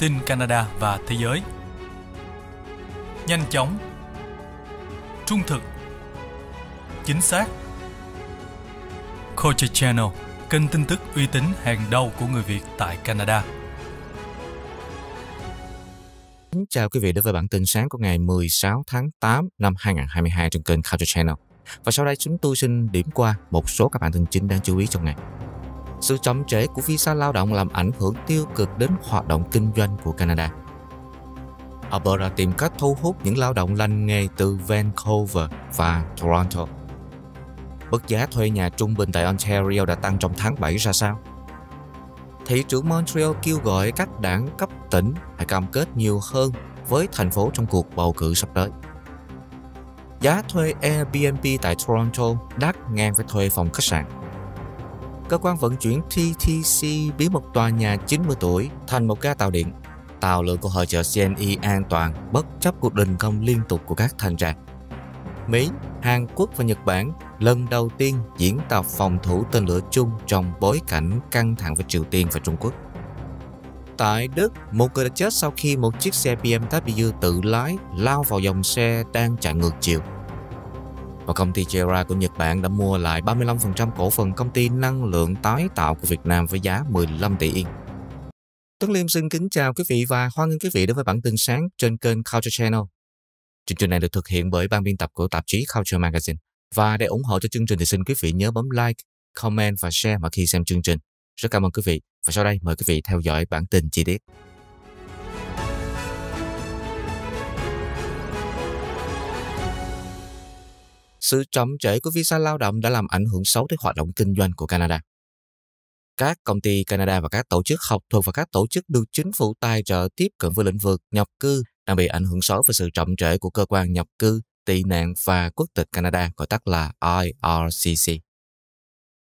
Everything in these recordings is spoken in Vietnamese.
tin Canada và thế giới. Nhanh chóng, trung thực, chính xác. Culture Channel, kênh tin tức uy tín hàng đầu của người Việt tại Canada. Chào quý vị đến với bản tin sáng của ngày 16 tháng 8 năm 2022 trên kênh Culture Channel. Và sau đây chúng tôi xin điểm qua một số các bản tin chính đáng chú ý trong ngày. Sự chậm trễ của visa lao động làm ảnh hưởng tiêu cực đến hoạt động kinh doanh của Canada. Alberta tìm cách thu hút những lao động lành nghề từ Vancouver và Toronto. Mức giá thuê nhà trung bình tại Ontario đã tăng trong tháng 7 ra sao? Thị trưởng Montreal kêu gọi các đảng cấp tỉnh hãy cam kết nhiều hơn với thành phố trong cuộc bầu cử sắp tới. Giá thuê Airbnb tại Toronto đắt ngang với thuê phòng khách sạn cơ quan vận chuyển TTC biến một tòa nhà 90 tuổi thành một ga tàu điện. Tàu lượn của hội chợ CNE an toàn bất chấp cuộc đình công liên tục của các thành trạc. Mỹ, Hàn Quốc và Nhật Bản lần đầu tiên diễn tập phòng thủ tên lửa chung trong bối cảnh căng thẳng với Triều Tiên và Trung Quốc. Tại Đức, một người đã chết sau khi một chiếc xe BMW tự lái lao vào dòng xe đang chạy ngược chiều và công ty Jera của Nhật Bản đã mua lại 35% cổ phần công ty năng lượng tái tạo của Việt Nam với giá 15 tỷ yên. Tuấn Liêm xin kính chào quý vị và hoan nghênh quý vị đến với bản tin sáng trên kênh Culture Channel. Chương trình này được thực hiện bởi ban biên tập của tạp chí Culture Magazine. Và để ủng hộ cho chương trình thì xin quý vị nhớ bấm like, comment và share mỗi khi xem chương trình. Rất cảm ơn quý vị và sau đây mời quý vị theo dõi bản tin chi tiết. Sự chậm trễ của visa lao động đã làm ảnh hưởng xấu tới hoạt động kinh doanh của Canada. Các công ty Canada và các tổ chức học thuật và các tổ chức được chính phủ tài trợ tiếp cận với lĩnh vực nhập cư đang bị ảnh hưởng xấu về sự chậm trễ của cơ quan nhập cư, tị nạn và quốc tịch Canada gọi tắt là IRCC.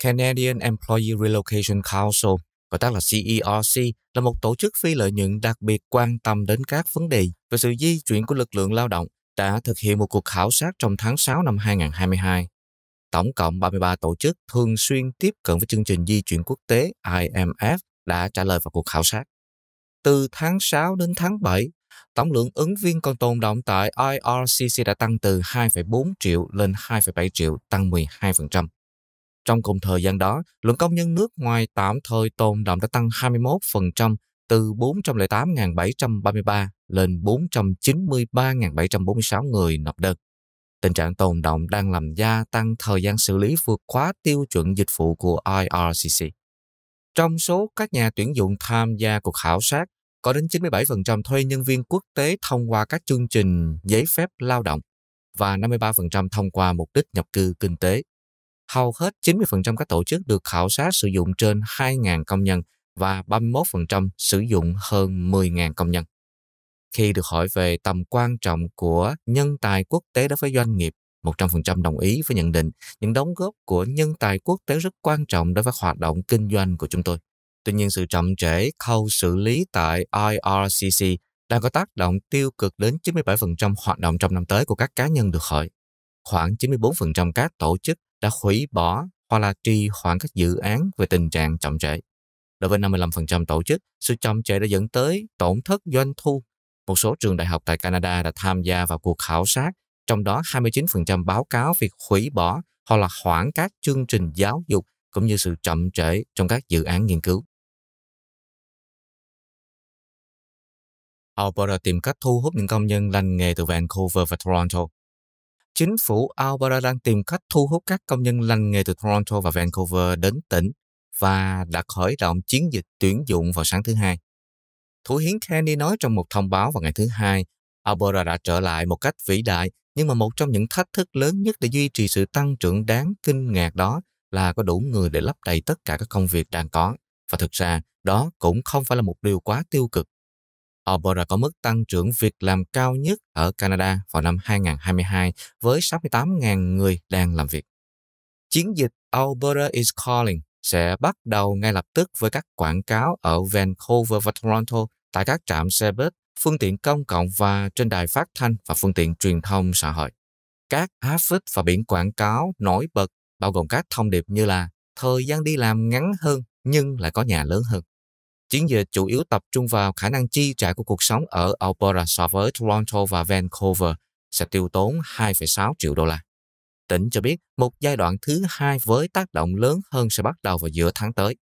Canadian Employee Relocation Council, gọi tắt là CERC, e là một tổ chức phi lợi nhuận đặc biệt quan tâm đến các vấn đề về sự di chuyển của lực lượng lao động đã thực hiện một cuộc khảo sát trong tháng 6 năm 2022. Tổng cộng 33 tổ chức thường xuyên tiếp cận với chương trình di chuyển quốc tế IMF đã trả lời vào cuộc khảo sát. Từ tháng 6 đến tháng 7, tổng lượng ứng viên còn tồn động tại IRCC đã tăng từ 2,4 triệu lên 2,7 triệu, tăng 12%. Trong cùng thời gian đó, lượng công nhân nước ngoài tạm thời tồn động đã tăng 21%, từ 408.733 lên 493.746 người nộp đơn. Tình trạng tồn động đang làm gia tăng thời gian xử lý vượt quá tiêu chuẩn dịch vụ của IRCC. Trong số các nhà tuyển dụng tham gia cuộc khảo sát, có đến 97% thuê nhân viên quốc tế thông qua các chương trình giấy phép lao động và 53% thông qua mục đích nhập cư kinh tế. Hầu hết 90% các tổ chức được khảo sát sử dụng trên 2.000 công nhân và 31% sử dụng hơn 10.000 công nhân. Khi được hỏi về tầm quan trọng của nhân tài quốc tế đối với doanh nghiệp, 100% đồng ý với nhận định những đóng góp của nhân tài quốc tế rất quan trọng đối với hoạt động kinh doanh của chúng tôi. Tuy nhiên sự chậm trễ khâu xử lý tại IRCC đang có tác động tiêu cực đến 97% hoạt động trong năm tới của các cá nhân được hỏi. Khoảng 94% các tổ chức đã hủy bỏ hoặc là trì hoãn các dự án về tình trạng chậm trễ. Đối với 55% tổ chức, sự chậm trễ đã dẫn tới tổn thất doanh thu. Một số trường đại học tại Canada đã tham gia vào cuộc khảo sát, trong đó 29% báo cáo việc hủy bỏ hoặc là hoãn các chương trình giáo dục cũng như sự chậm trễ trong các dự án nghiên cứu. Alberta tìm cách thu hút những công nhân lành nghề từ Vancouver và Toronto. Chính phủ Alberta đang tìm cách thu hút các công nhân lành nghề từ Toronto và Vancouver đến tỉnh và đã khởi động chiến dịch tuyển dụng vào sáng thứ hai. Thủ hiến Kennedy nói trong một thông báo vào ngày thứ hai, Alberta đã trở lại một cách vĩ đại, nhưng mà một trong những thách thức lớn nhất để duy trì sự tăng trưởng đáng kinh ngạc đó là có đủ người để lấp đầy tất cả các công việc đang có. Và thực ra, đó cũng không phải là một điều quá tiêu cực. Alberta có mức tăng trưởng việc làm cao nhất ở Canada vào năm 2022 với 68.000 người đang làm việc. Chiến dịch Alberta is Calling sẽ bắt đầu ngay lập tức với các quảng cáo ở Vancouver và Toronto tại các trạm xe buýt, phương tiện công cộng và trên đài phát thanh và phương tiện truyền thông xã hội. Các áp phích và biển quảng cáo nổi bật bao gồm các thông điệp như là thời gian đi làm ngắn hơn nhưng lại có nhà lớn hơn. Chiến dịch chủ yếu tập trung vào khả năng chi trả của cuộc sống ở Alberta so với Toronto và Vancouver sẽ tiêu tốn 2,6 triệu đô la. Tỉnh cho biết một giai đoạn thứ hai với tác động lớn hơn sẽ bắt đầu vào giữa tháng tới.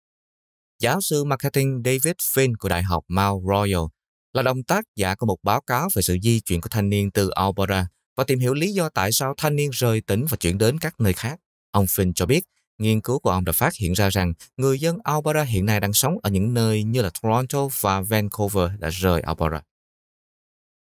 Giáo sư marketing David Finn của Đại học Mount Royal là đồng tác giả của một báo cáo về sự di chuyển của thanh niên từ Alberta và tìm hiểu lý do tại sao thanh niên rời tỉnh và chuyển đến các nơi khác. Ông Finn cho biết, nghiên cứu của ông đã phát hiện ra rằng người dân Alberta hiện nay đang sống ở những nơi như là Toronto và Vancouver đã rời Alberta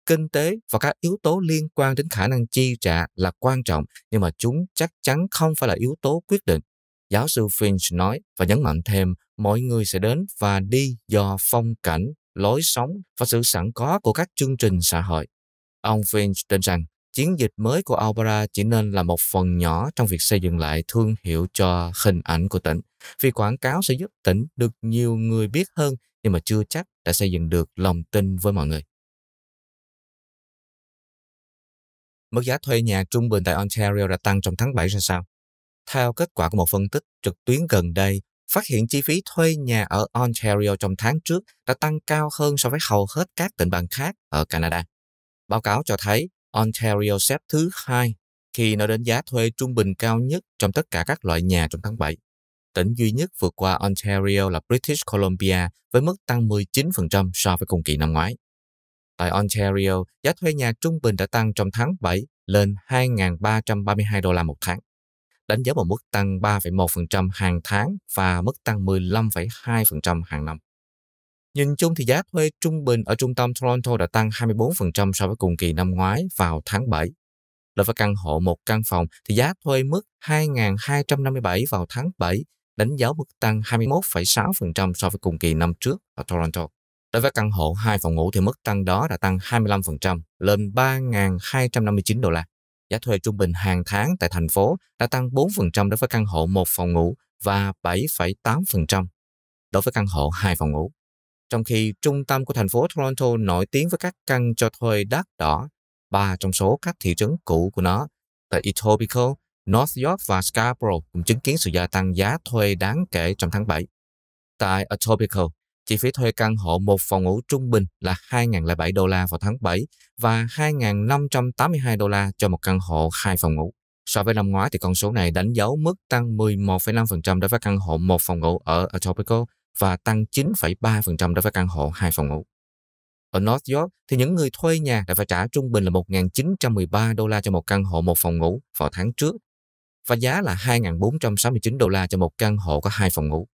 kinh tế và các yếu tố liên quan đến khả năng chi trả là quan trọng nhưng mà chúng chắc chắn không phải là yếu tố quyết định. Giáo sư Finch nói và nhấn mạnh thêm mọi người sẽ đến và đi do phong cảnh, lối sống và sự sẵn có của các chương trình xã hội. Ông Finch tin rằng chiến dịch mới của Alberta chỉ nên là một phần nhỏ trong việc xây dựng lại thương hiệu cho hình ảnh của tỉnh, vì quảng cáo sẽ giúp tỉnh được nhiều người biết hơn nhưng mà chưa chắc đã xây dựng được lòng tin với mọi người. mức giá thuê nhà trung bình tại Ontario đã tăng trong tháng 7 ra sao? Theo kết quả của một phân tích trực tuyến gần đây, phát hiện chi phí thuê nhà ở Ontario trong tháng trước đã tăng cao hơn so với hầu hết các tỉnh bang khác ở Canada. Báo cáo cho thấy Ontario xếp thứ hai khi nói đến giá thuê trung bình cao nhất trong tất cả các loại nhà trong tháng 7. Tỉnh duy nhất vượt qua Ontario là British Columbia với mức tăng 19% so với cùng kỳ năm ngoái. Tại Ontario, giá thuê nhà trung bình đã tăng trong tháng 7 lên 2.332 đô la một tháng, đánh dấu một mức tăng 3,1% hàng tháng và mức tăng 15,2% hàng năm. Nhìn chung thì giá thuê trung bình ở trung tâm Toronto đã tăng 24% so với cùng kỳ năm ngoái vào tháng 7. Đối với căn hộ một căn phòng thì giá thuê mức 2.257 vào tháng 7 đánh dấu mức tăng 21,6% so với cùng kỳ năm trước ở Toronto. Đối với căn hộ 2 phòng ngủ thì mức tăng đó đã tăng 25% lên 3.259 đô la. Giá thuê trung bình hàng tháng tại thành phố đã tăng 4% đối với căn hộ 1 phòng ngủ và 7,8% đối với căn hộ 2 phòng ngủ. Trong khi trung tâm của thành phố Toronto nổi tiếng với các căn cho thuê đắt đỏ, ba trong số các thị trấn cũ của nó, tại Etobicoke, North York và Scarborough cũng chứng kiến sự gia tăng giá thuê đáng kể trong tháng 7. Tại Etobicoke, Chi phí thuê căn hộ một phòng ngủ trung bình là 2.007 đô la vào tháng 7 và 2.582 đô la cho một căn hộ hai phòng ngủ. So với năm ngoái thì con số này đánh dấu mức tăng 11,5% đối với căn hộ một phòng ngủ ở Etobicoke và tăng 9,3% đối với căn hộ hai phòng ngủ. Ở North York thì những người thuê nhà đã phải trả trung bình là 1.913 đô la cho một căn hộ một phòng ngủ vào tháng trước và giá là 2.469 đô la cho một căn hộ có hai phòng ngủ.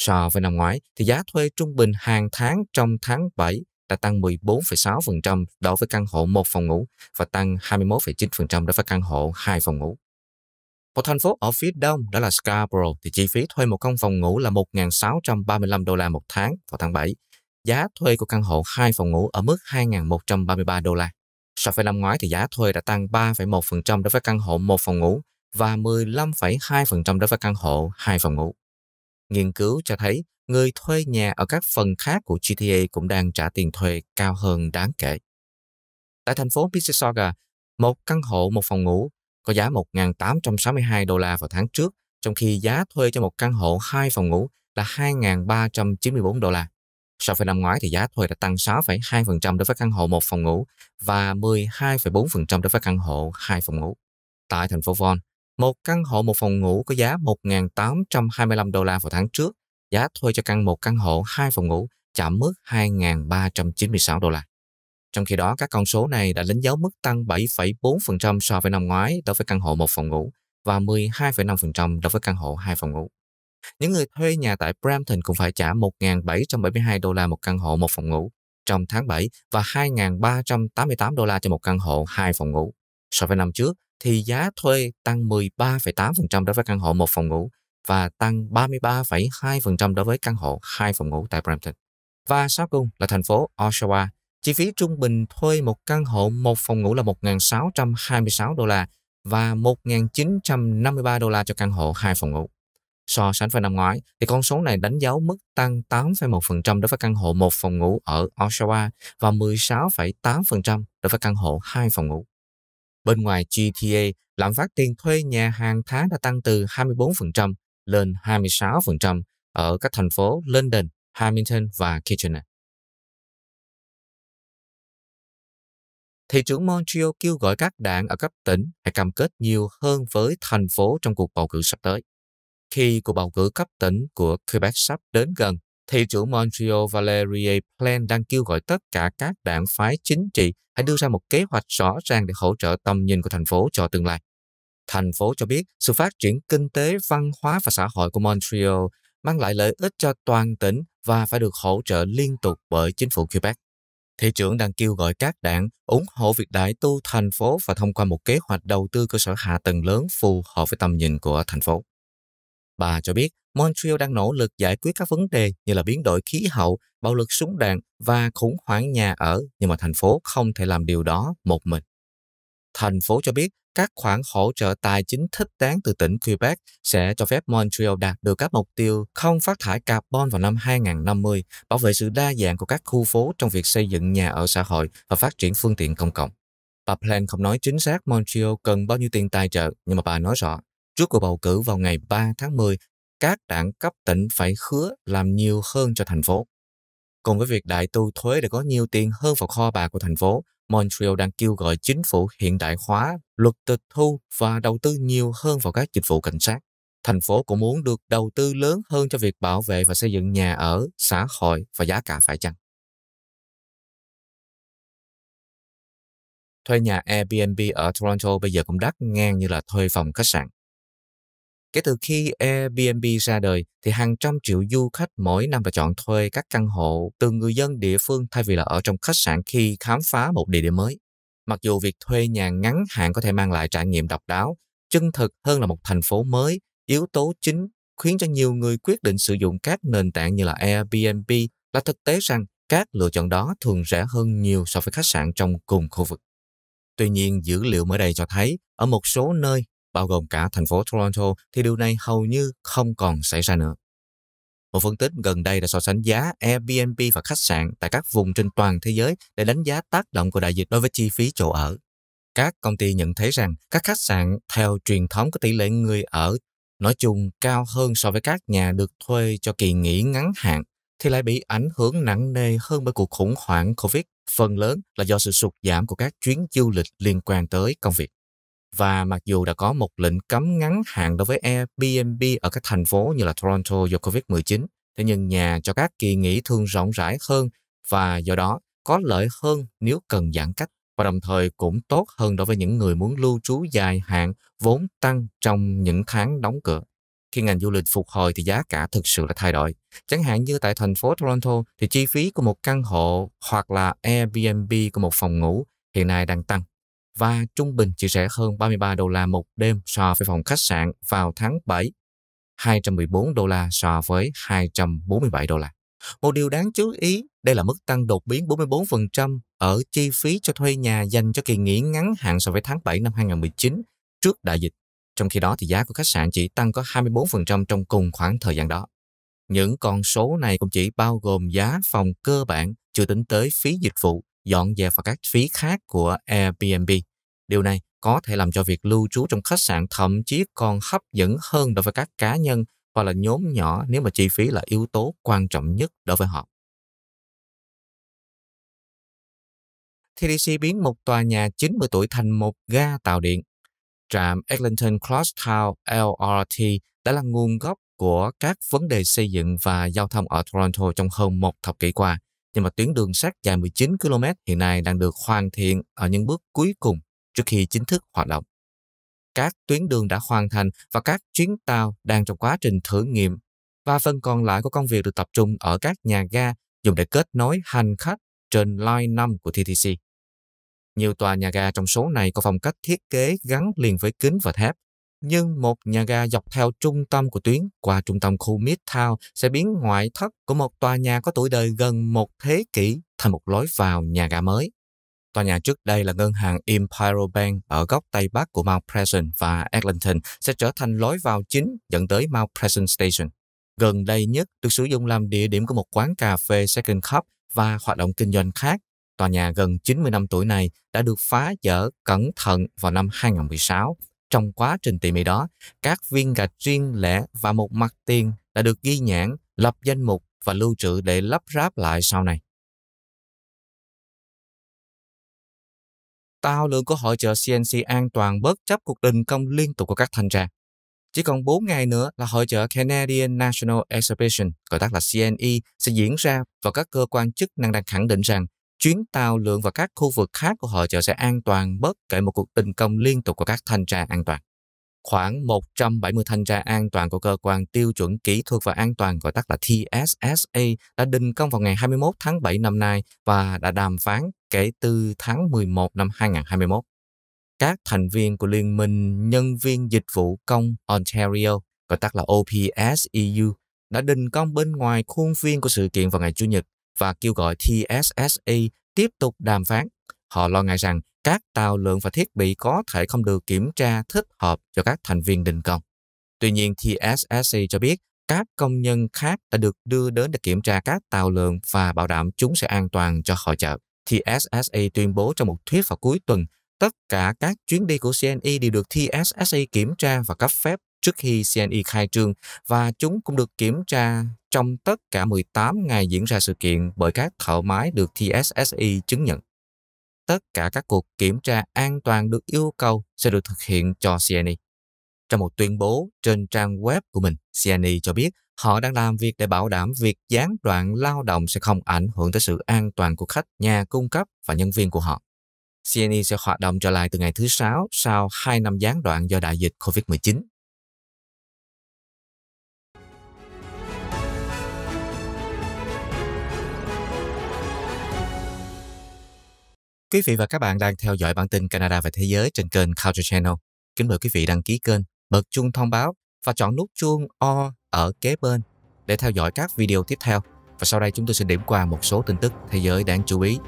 So với năm ngoái, thì giá thuê trung bình hàng tháng trong tháng 7 đã tăng 14,6% đối với căn hộ một phòng ngủ và tăng 21,9% đối với căn hộ hai phòng ngủ. Một thành phố ở phía đông đó là Scarborough thì chi phí thuê một căn phòng ngủ là 1.635 đô la một tháng vào tháng 7. Giá thuê của căn hộ hai phòng ngủ ở mức 2.133 đô la. So với năm ngoái thì giá thuê đã tăng 3,1% đối với căn hộ một phòng ngủ và 15,2% đối với căn hộ hai phòng ngủ. Nghiên cứu cho thấy người thuê nhà ở các phần khác của GTA cũng đang trả tiền thuê cao hơn đáng kể. Tại thành phố Mississauga, một căn hộ một phòng ngủ có giá 1.862 đô la vào tháng trước, trong khi giá thuê cho một căn hộ hai phòng ngủ là 2.394 đô la. So với năm ngoái thì giá thuê đã tăng 6,2% đối với căn hộ một phòng ngủ và 12,4% đối với căn hộ hai phòng ngủ. Tại thành phố Vaughan, một căn hộ một phòng ngủ có giá 1.825 đô la vào tháng trước, giá thuê cho căn một căn hộ hai phòng ngủ chạm mức 2.396 đô la. Trong khi đó, các con số này đã đánh dấu mức tăng 7,4% so với năm ngoái đối với căn hộ một phòng ngủ và 12,5% đối với căn hộ hai phòng ngủ. Những người thuê nhà tại Brampton cũng phải trả 1.772 đô la một căn hộ một phòng ngủ trong tháng 7 và 2.388 đô la cho một căn hộ hai phòng ngủ. So với năm trước, thì giá thuê tăng 13,8% đối với căn hộ một phòng ngủ và tăng 33,2% đối với căn hộ hai phòng ngủ tại Brampton. Và sau cùng là thành phố Oshawa. Chi phí trung bình thuê một căn hộ một phòng ngủ là 1.626 đô la và 1.953 đô la cho căn hộ hai phòng ngủ. So sánh với năm ngoái, thì con số này đánh dấu mức tăng 8,1% đối với căn hộ một phòng ngủ ở Oshawa và 16,8% đối với căn hộ hai phòng ngủ. Bên ngoài GTA, lạm phát tiền thuê nhà hàng tháng đã tăng từ 24% lên 26% ở các thành phố London, Hamilton và Kitchener. Thị trưởng Montreal kêu gọi các đảng ở cấp tỉnh hãy cam kết nhiều hơn với thành phố trong cuộc bầu cử sắp tới. Khi cuộc bầu cử cấp tỉnh của Quebec sắp đến gần, Thị trưởng Montreal Valérie Plante đang kêu gọi tất cả các đảng phái chính trị hãy đưa ra một kế hoạch rõ ràng để hỗ trợ tầm nhìn của thành phố cho tương lai. Thành phố cho biết sự phát triển kinh tế, văn hóa và xã hội của Montreal mang lại lợi ích cho toàn tỉnh và phải được hỗ trợ liên tục bởi chính phủ Quebec. Thị trưởng đang kêu gọi các đảng ủng hộ việc đại tu thành phố và thông qua một kế hoạch đầu tư cơ sở hạ tầng lớn phù hợp với tầm nhìn của thành phố. Bà cho biết Montreal đang nỗ lực giải quyết các vấn đề như là biến đổi khí hậu, bạo lực súng đạn và khủng hoảng nhà ở, nhưng mà thành phố không thể làm điều đó một mình. Thành phố cho biết các khoản hỗ trợ tài chính thích đáng từ tỉnh Quebec sẽ cho phép Montreal đạt được các mục tiêu không phát thải carbon vào năm 2050, bảo vệ sự đa dạng của các khu phố trong việc xây dựng nhà ở xã hội và phát triển phương tiện công cộng. Bà Plan không nói chính xác Montreal cần bao nhiêu tiền tài trợ, nhưng mà bà nói rõ, trước cuộc bầu cử vào ngày 3 tháng 10, các đảng cấp tỉnh phải hứa làm nhiều hơn cho thành phố. Cùng với việc đại tu thuế để có nhiều tiền hơn vào kho bạc của thành phố, Montreal đang kêu gọi chính phủ hiện đại hóa luật tịch thu và đầu tư nhiều hơn vào các dịch vụ cảnh sát. Thành phố cũng muốn được đầu tư lớn hơn cho việc bảo vệ và xây dựng nhà ở, xã hội và giá cả phải chăng. Thuê nhà Airbnb ở Toronto bây giờ cũng đắt ngang như là thuê phòng khách sạn. Kể từ khi Airbnb ra đời thì hàng trăm triệu du khách mỗi năm đã chọn thuê các căn hộ từ người dân địa phương thay vì là ở trong khách sạn khi khám phá một địa điểm mới. Mặc dù việc thuê nhà ngắn hạn có thể mang lại trải nghiệm độc đáo, chân thực hơn là một thành phố mới, yếu tố chính khiến cho nhiều người quyết định sử dụng các nền tảng như là Airbnb là thực tế rằng các lựa chọn đó thường rẻ hơn nhiều so với khách sạn trong cùng khu vực. Tuy nhiên, dữ liệu mới đây cho thấy ở một số nơi bao gồm cả thành phố Toronto, thì điều này hầu như không còn xảy ra nữa. Một phân tích gần đây đã so sánh giá Airbnb và khách sạn tại các vùng trên toàn thế giới để đánh giá tác động của đại dịch đối với chi phí chỗ ở. Các công ty nhận thấy rằng các khách sạn theo truyền thống có tỷ lệ người ở nói chung cao hơn so với các nhà được thuê cho kỳ nghỉ ngắn hạn thì lại bị ảnh hưởng nặng nề hơn bởi cuộc khủng hoảng Covid, phần lớn là do sự sụt giảm của các chuyến du lịch liên quan tới công việc. Và mặc dù đã có một lệnh cấm ngắn hạn đối với Airbnb ở các thành phố như là Toronto do COVID-19, thế nhưng nhà cho các kỳ nghỉ thường rộng rãi hơn và do đó có lợi hơn nếu cần giãn cách và đồng thời cũng tốt hơn đối với những người muốn lưu trú dài hạn vốn tăng trong những tháng đóng cửa. Khi ngành du lịch phục hồi thì giá cả thực sự đã thay đổi. Chẳng hạn như tại thành phố Toronto thì chi phí của một căn hộ hoặc là Airbnb của một phòng ngủ hiện nay đang tăng và trung bình chỉ rẻ hơn 33 đô la một đêm so với phòng khách sạn vào tháng 7, 214 đô la so với 247 đô la. Một điều đáng chú ý, đây là mức tăng đột biến 44% ở chi phí cho thuê nhà dành cho kỳ nghỉ ngắn hạn so với tháng 7 năm 2019 trước đại dịch. Trong khi đó thì giá của khách sạn chỉ tăng có 24% trong cùng khoảng thời gian đó. Những con số này cũng chỉ bao gồm giá phòng cơ bản, chưa tính tới phí dịch vụ, dọn dẹp và các phí khác của Airbnb. Điều này có thể làm cho việc lưu trú trong khách sạn thậm chí còn hấp dẫn hơn đối với các cá nhân và là nhóm nhỏ nếu mà chi phí là yếu tố quan trọng nhất đối với họ. TDC biến một tòa nhà 90 tuổi thành một ga tàu điện. Trạm Eglinton Crosstown LRT đã là nguồn gốc của các vấn đề xây dựng và giao thông ở Toronto trong hơn một thập kỷ qua, nhưng mà tuyến đường sắt dài 19 km hiện nay đang được hoàn thiện ở những bước cuối cùng trước khi chính thức hoạt động. Các tuyến đường đã hoàn thành và các chuyến tàu đang trong quá trình thử nghiệm và phần còn lại của công việc được tập trung ở các nhà ga dùng để kết nối hành khách trên Line 5 của TTC. Nhiều tòa nhà ga trong số này có phong cách thiết kế gắn liền với kính và thép, nhưng một nhà ga dọc theo trung tâm của tuyến qua trung tâm khu Midtown sẽ biến ngoại thất của một tòa nhà có tuổi đời gần một thế kỷ thành một lối vào nhà ga mới. Tòa nhà trước đây là ngân hàng Imperial Bank ở góc Tây Bắc của Mount Pleasant và Eglinton sẽ trở thành lối vào chính dẫn tới Mount Pleasant Station. Gần đây nhất được sử dụng làm địa điểm của một quán cà phê Second Cup và hoạt động kinh doanh khác. Tòa nhà gần 90 năm tuổi này đã được phá dỡ cẩn thận vào năm 2016. Trong quá trình tỉ mỉ đó, các viên gạch riêng lẻ và một mặt tiền đã được ghi nhãn, lập danh mục và lưu trữ để lắp ráp lại sau này. tàu lượng của hội trợ CNC an toàn bất chấp cuộc đình công liên tục của các thanh tra. Chỉ còn 4 ngày nữa là hội trợ Canadian National Exhibition, gọi tắt là CNE, sẽ diễn ra và các cơ quan chức năng đang khẳng định rằng chuyến tàu lượng và các khu vực khác của hội trợ sẽ an toàn bất kể một cuộc đình công liên tục của các thanh tra an toàn. Khoảng 170 thanh tra an toàn của cơ quan tiêu chuẩn kỹ thuật và an toàn gọi tắt là TSSA đã đình công vào ngày 21 tháng 7 năm nay và đã đàm phán kể từ tháng 11 năm 2021. Các thành viên của Liên minh Nhân viên Dịch vụ Công Ontario, gọi tắt là OPSEU, đã đình công bên ngoài khuôn viên của sự kiện vào ngày Chủ nhật và kêu gọi TSSA e tiếp tục đàm phán. Họ lo ngại rằng các tàu lượng và thiết bị có thể không được kiểm tra thích hợp cho các thành viên đình công. Tuy nhiên, TSSA e cho biết các công nhân khác đã được đưa đến để kiểm tra các tàu lượng và bảo đảm chúng sẽ an toàn cho hội chợ. TSSA tuyên bố trong một thuyết vào cuối tuần tất cả các chuyến đi của CNE đều được TSSA kiểm tra và cấp phép trước khi CNE khai trương và chúng cũng được kiểm tra trong tất cả 18 ngày diễn ra sự kiện bởi các thợ máy được TSSA chứng nhận. Tất cả các cuộc kiểm tra an toàn được yêu cầu sẽ được thực hiện cho CNE. Trong một tuyên bố trên trang web của mình, CNE cho biết Họ đang làm việc để bảo đảm việc gián đoạn lao động sẽ không ảnh hưởng tới sự an toàn của khách, nhà cung cấp và nhân viên của họ. CNE sẽ hoạt động trở lại từ ngày thứ Sáu sau 2 năm gián đoạn do đại dịch COVID-19. Quý vị và các bạn đang theo dõi bản tin Canada và Thế giới trên kênh Culture Channel. Kính mời quý vị đăng ký kênh, bật chuông thông báo và chọn nút chuông O ở kế bên để theo dõi các video tiếp theo. Và sau đây chúng tôi sẽ điểm qua một số tin tức thế giới đáng chú ý.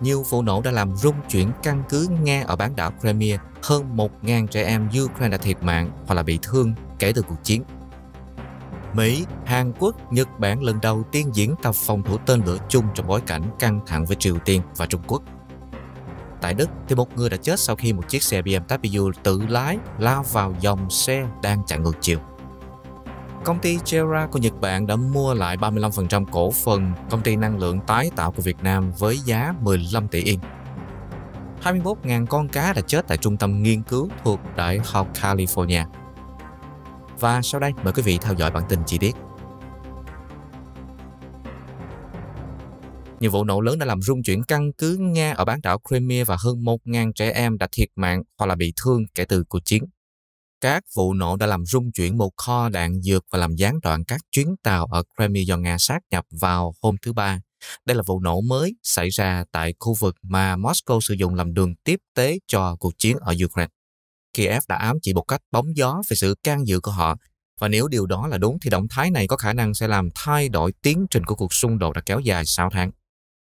Nhiều vụ nổ đã làm rung chuyển căn cứ Nga ở bán đảo Crimea. Hơn 1.000 trẻ em Ukraine đã thiệt mạng hoặc là bị thương kể từ cuộc chiến. Mỹ, Hàn Quốc, Nhật Bản lần đầu tiên diễn tập phòng thủ tên lửa chung trong bối cảnh căng thẳng với Triều Tiên và Trung Quốc. Tại Đức thì một người đã chết sau khi một chiếc xe BMW tự lái lao vào dòng xe đang chạy ngược chiều công ty Jera của Nhật Bản đã mua lại 35% cổ phần công ty năng lượng tái tạo của Việt Nam với giá 15 tỷ yên. 21.000 con cá đã chết tại trung tâm nghiên cứu thuộc Đại học California. Và sau đây mời quý vị theo dõi bản tin chi tiết. Nhiều vụ nổ lớn đã làm rung chuyển căn cứ Nga ở bán đảo Crimea và hơn 1.000 trẻ em đã thiệt mạng hoặc là bị thương kể từ cuộc chiến. Các vụ nổ đã làm rung chuyển một kho đạn dược và làm gián đoạn các chuyến tàu ở Crimea do Nga sát nhập vào hôm thứ Ba. Đây là vụ nổ mới xảy ra tại khu vực mà Moscow sử dụng làm đường tiếp tế cho cuộc chiến ở Ukraine. Kiev đã ám chỉ một cách bóng gió về sự can dự của họ và nếu điều đó là đúng thì động thái này có khả năng sẽ làm thay đổi tiến trình của cuộc xung đột đã kéo dài 6 tháng.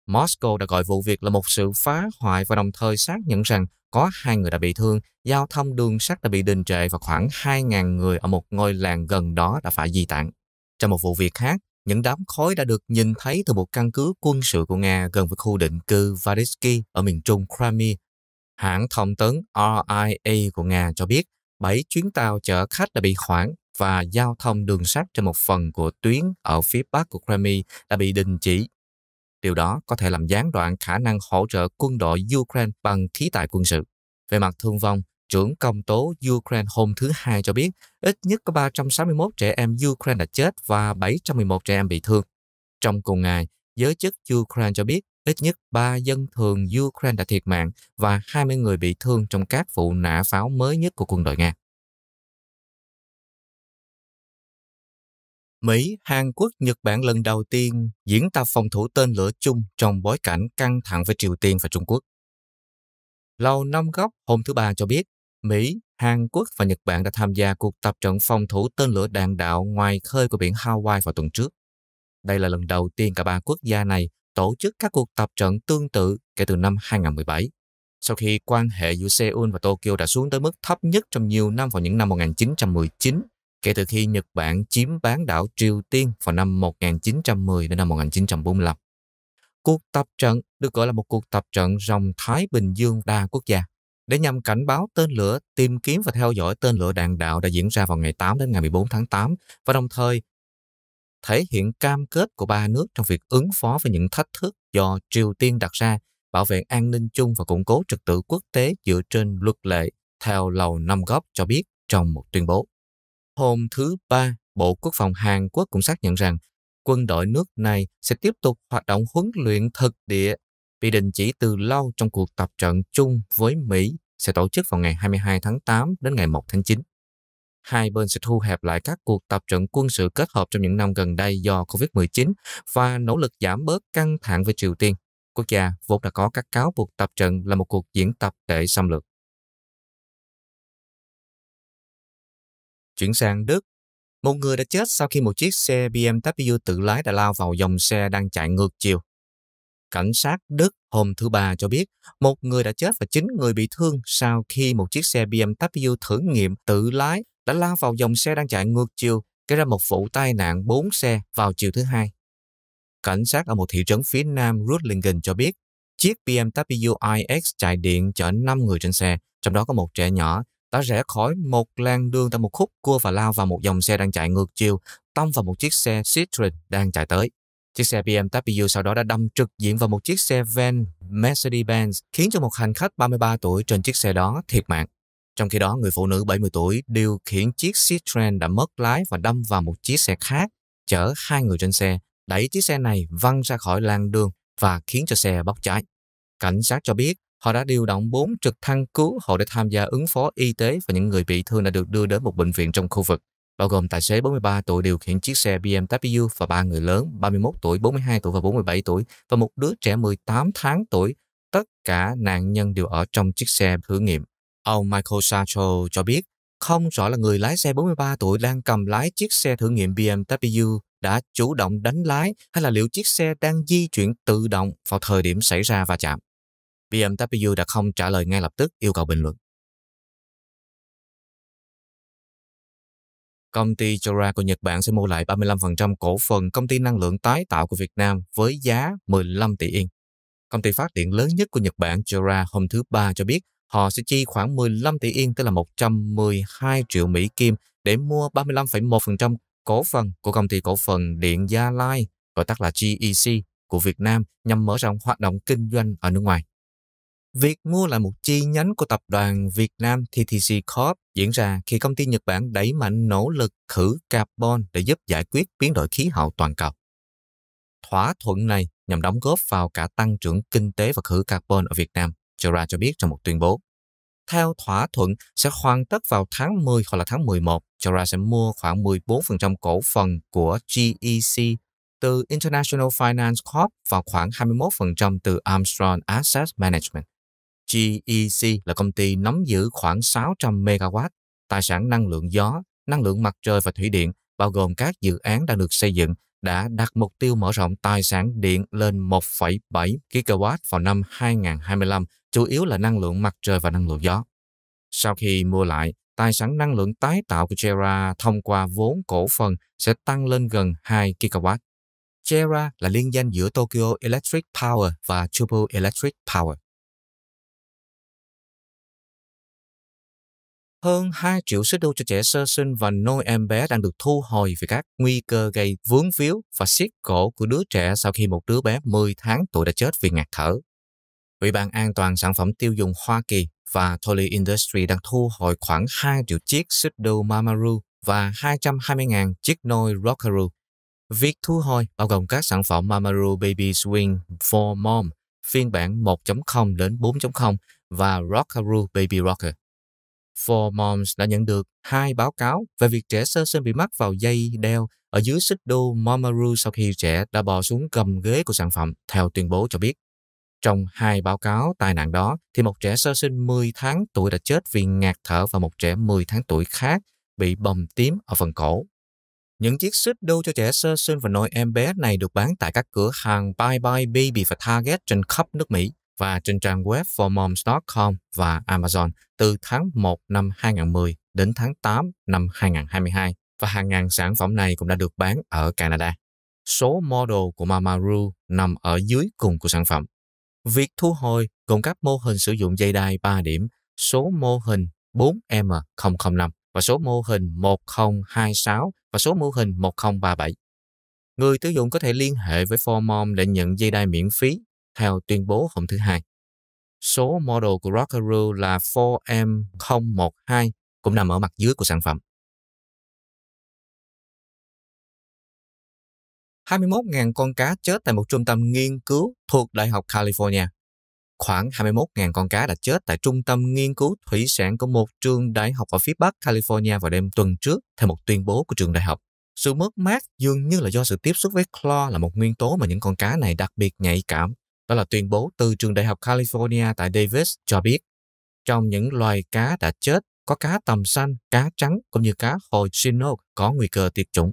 Moscow đã gọi vụ việc là một sự phá hoại và đồng thời xác nhận rằng có hai người đã bị thương, giao thông đường sắt đã bị đình trệ và khoảng 2.000 người ở một ngôi làng gần đó đã phải di tản. Trong một vụ việc khác, những đám khói đã được nhìn thấy từ một căn cứ quân sự của Nga gần với khu định cư Vadisky ở miền trung Crimea. Hãng thông tấn RIA của Nga cho biết 7 chuyến tàu chở khách đã bị hoãn và giao thông đường sắt trên một phần của tuyến ở phía bắc của Crimea đã bị đình chỉ Điều đó có thể làm gián đoạn khả năng hỗ trợ quân đội Ukraine bằng khí tài quân sự. Về mặt thương vong, trưởng công tố Ukraine hôm thứ Hai cho biết ít nhất có 361 trẻ em Ukraine đã chết và 711 trẻ em bị thương. Trong cùng ngày, giới chức Ukraine cho biết ít nhất 3 dân thường Ukraine đã thiệt mạng và 20 người bị thương trong các vụ nã pháo mới nhất của quân đội Nga. Mỹ, Hàn Quốc, Nhật Bản lần đầu tiên diễn tập phòng thủ tên lửa chung trong bối cảnh căng thẳng với Triều Tiên và Trung Quốc. Lầu Năm Góc hôm thứ Ba cho biết, Mỹ, Hàn Quốc và Nhật Bản đã tham gia cuộc tập trận phòng thủ tên lửa đạn đạo ngoài khơi của biển Hawaii vào tuần trước. Đây là lần đầu tiên cả ba quốc gia này tổ chức các cuộc tập trận tương tự kể từ năm 2017, sau khi quan hệ giữa Seoul và Tokyo đã xuống tới mức thấp nhất trong nhiều năm vào những năm 1919 kể từ khi Nhật Bản chiếm bán đảo Triều Tiên vào năm 1910 đến năm 1945. Cuộc tập trận được gọi là một cuộc tập trận rồng Thái Bình Dương đa quốc gia để nhằm cảnh báo tên lửa, tìm kiếm và theo dõi tên lửa đạn đạo đã diễn ra vào ngày 8 đến ngày 14 tháng 8 và đồng thời thể hiện cam kết của ba nước trong việc ứng phó với những thách thức do Triều Tiên đặt ra, bảo vệ an ninh chung và củng cố trật tự quốc tế dựa trên luật lệ theo Lầu Năm Góc cho biết trong một tuyên bố. Hôm thứ Ba, Bộ Quốc phòng Hàn Quốc cũng xác nhận rằng quân đội nước này sẽ tiếp tục hoạt động huấn luyện thực địa bị đình chỉ từ lâu trong cuộc tập trận chung với Mỹ sẽ tổ chức vào ngày 22 tháng 8 đến ngày 1 tháng 9. Hai bên sẽ thu hẹp lại các cuộc tập trận quân sự kết hợp trong những năm gần đây do COVID-19 và nỗ lực giảm bớt căng thẳng với Triều Tiên, quốc gia vốn đã có các cáo buộc tập trận là một cuộc diễn tập để xâm lược. Chuyển sang Đức, một người đã chết sau khi một chiếc xe BMW tự lái đã lao vào dòng xe đang chạy ngược chiều. Cảnh sát Đức hôm thứ Ba cho biết một người đã chết và chín người bị thương sau khi một chiếc xe BMW thử nghiệm tự lái đã lao vào dòng xe đang chạy ngược chiều, gây ra một vụ tai nạn bốn xe vào chiều thứ Hai. Cảnh sát ở một thị trấn phía nam Ruttlingen cho biết chiếc BMW iX chạy điện chở 5 người trên xe, trong đó có một trẻ nhỏ đã rẽ khỏi một làn đường tại một khúc cua và lao vào một dòng xe đang chạy ngược chiều, tông vào một chiếc xe Citroen đang chạy tới. Chiếc xe BMW sau đó đã đâm trực diện vào một chiếc xe van Mercedes-Benz, khiến cho một hành khách 33 tuổi trên chiếc xe đó thiệt mạng. Trong khi đó, người phụ nữ 70 tuổi điều khiển chiếc Citroen đã mất lái và đâm vào một chiếc xe khác, chở hai người trên xe, đẩy chiếc xe này văng ra khỏi làn đường và khiến cho xe bốc cháy. Cảnh sát cho biết Họ đã điều động 4 trực thăng cứu hộ để tham gia ứng phó y tế và những người bị thương đã được đưa đến một bệnh viện trong khu vực, bao gồm tài xế 43 tuổi điều khiển chiếc xe BMW và ba người lớn 31 tuổi, 42 tuổi và 47 tuổi và một đứa trẻ 18 tháng tuổi. Tất cả nạn nhân đều ở trong chiếc xe thử nghiệm. Ông Michael Sarcho cho biết, không rõ là người lái xe 43 tuổi đang cầm lái chiếc xe thử nghiệm BMW đã chủ động đánh lái hay là liệu chiếc xe đang di chuyển tự động vào thời điểm xảy ra va chạm. BMW đã không trả lời ngay lập tức yêu cầu bình luận. Công ty Jora của Nhật Bản sẽ mua lại 35% cổ phần công ty năng lượng tái tạo của Việt Nam với giá 15 tỷ yên. Công ty phát điện lớn nhất của Nhật Bản Jora hôm thứ Ba cho biết họ sẽ chi khoảng 15 tỷ yên tức là 112 triệu Mỹ Kim để mua 35,1% cổ phần của công ty cổ phần điện Gia Lai, gọi tắt là GEC của Việt Nam nhằm mở rộng hoạt động kinh doanh ở nước ngoài. Việc mua lại một chi nhánh của tập đoàn Việt Nam TTC Corp diễn ra khi công ty Nhật Bản đẩy mạnh nỗ lực khử carbon để giúp giải quyết biến đổi khí hậu toàn cầu. Thỏa thuận này nhằm đóng góp vào cả tăng trưởng kinh tế và khử carbon ở Việt Nam, Chora cho biết trong một tuyên bố. Theo thỏa thuận sẽ hoàn tất vào tháng 10 hoặc là tháng 11, Chora sẽ mua khoảng 14% cổ phần của GEC từ International Finance Corp và khoảng 21% từ Armstrong Asset Management GEC là công ty nắm giữ khoảng 600 MW tài sản năng lượng gió, năng lượng mặt trời và thủy điện, bao gồm các dự án đang được xây dựng, đã đặt mục tiêu mở rộng tài sản điện lên 1,7 GW vào năm 2025, chủ yếu là năng lượng mặt trời và năng lượng gió. Sau khi mua lại, tài sản năng lượng tái tạo của JERA thông qua vốn cổ phần sẽ tăng lên gần 2 GW. JERA là liên danh giữa Tokyo Electric Power và Chubu Electric Power. hơn 2 triệu xích đô cho trẻ sơ sinh và nôi em bé đang được thu hồi vì các nguy cơ gây vướng phiếu và siết cổ của đứa trẻ sau khi một đứa bé 10 tháng tuổi đã chết vì ngạt thở. Ủy ban an toàn sản phẩm tiêu dùng Hoa Kỳ và Tolley Industry đang thu hồi khoảng 2 triệu chiếc xích đô Mamaru và 220.000 chiếc nôi Rockaroo. Việc thu hồi bao gồm các sản phẩm Mamaru Baby Swing for Mom phiên bản 1.0 đến 4.0 và Rockaroo Baby Rocker Four Moms đã nhận được hai báo cáo về việc trẻ sơ sinh bị mắc vào dây đeo ở dưới xích đu Momaru sau khi trẻ đã bò xuống gầm ghế của sản phẩm, theo tuyên bố cho biết. Trong hai báo cáo tai nạn đó, thì một trẻ sơ sinh 10 tháng tuổi đã chết vì ngạt thở và một trẻ 10 tháng tuổi khác bị bầm tím ở phần cổ. Những chiếc xích đu cho trẻ sơ sinh và nội em bé này được bán tại các cửa hàng Bye Bye Baby và Target trên khắp nước Mỹ và trên trang web formom.com và Amazon từ tháng 1 năm 2010 đến tháng 8 năm 2022 và hàng ngàn sản phẩm này cũng đã được bán ở Canada. Số model của Mamaru nằm ở dưới cùng của sản phẩm. Việc thu hồi gồm các mô hình sử dụng dây đai 3 điểm, số mô hình 4M005 và số mô hình 1026 và số mô hình 1037. Người tiêu dùng có thể liên hệ với Formom để nhận dây đai miễn phí theo tuyên bố hôm thứ Hai. Số model của Rockaroo là 4M012 cũng nằm ở mặt dưới của sản phẩm. 21.000 con cá chết tại một trung tâm nghiên cứu thuộc Đại học California. Khoảng 21.000 con cá đã chết tại trung tâm nghiên cứu thủy sản của một trường đại học ở phía Bắc California vào đêm tuần trước, theo một tuyên bố của trường đại học. Sự mất mát dường như là do sự tiếp xúc với clo là một nguyên tố mà những con cá này đặc biệt nhạy cảm đó là tuyên bố từ trường đại học California tại Davis cho biết, trong những loài cá đã chết có cá tầm xanh, cá trắng cũng như cá hồi Chinook có nguy cơ tuyệt chủng.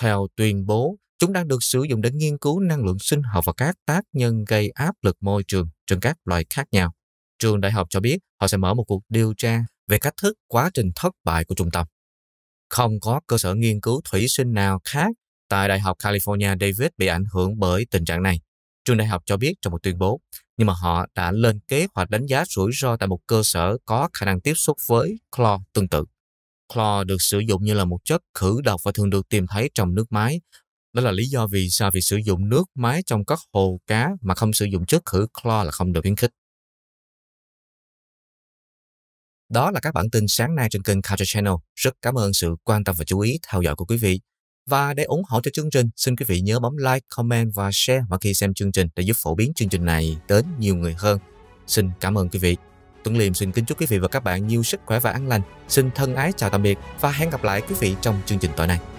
Theo tuyên bố, chúng đang được sử dụng để nghiên cứu năng lượng sinh học và các tác nhân gây áp lực môi trường trên các loài khác nhau. Trường đại học cho biết họ sẽ mở một cuộc điều tra về cách thức quá trình thất bại của trung tâm. Không có cơ sở nghiên cứu thủy sinh nào khác tại Đại học California Davis bị ảnh hưởng bởi tình trạng này. Trường đại học cho biết trong một tuyên bố, nhưng mà họ đã lên kế hoạch đánh giá rủi ro tại một cơ sở có khả năng tiếp xúc với clo tương tự. Clo được sử dụng như là một chất khử độc và thường được tìm thấy trong nước máy. Đó là lý do vì sao việc sử dụng nước máy trong các hồ cá mà không sử dụng chất khử clo là không được khuyến khích. Đó là các bản tin sáng nay trên kênh Culture Channel. Rất cảm ơn sự quan tâm và chú ý theo dõi của quý vị. Và để ủng hộ cho chương trình, xin quý vị nhớ bấm like, comment và share và khi xem chương trình để giúp phổ biến chương trình này đến nhiều người hơn. Xin cảm ơn quý vị. Tuấn Liêm xin kính chúc quý vị và các bạn nhiều sức khỏe và an lành. Xin thân ái chào tạm biệt và hẹn gặp lại quý vị trong chương trình tối nay.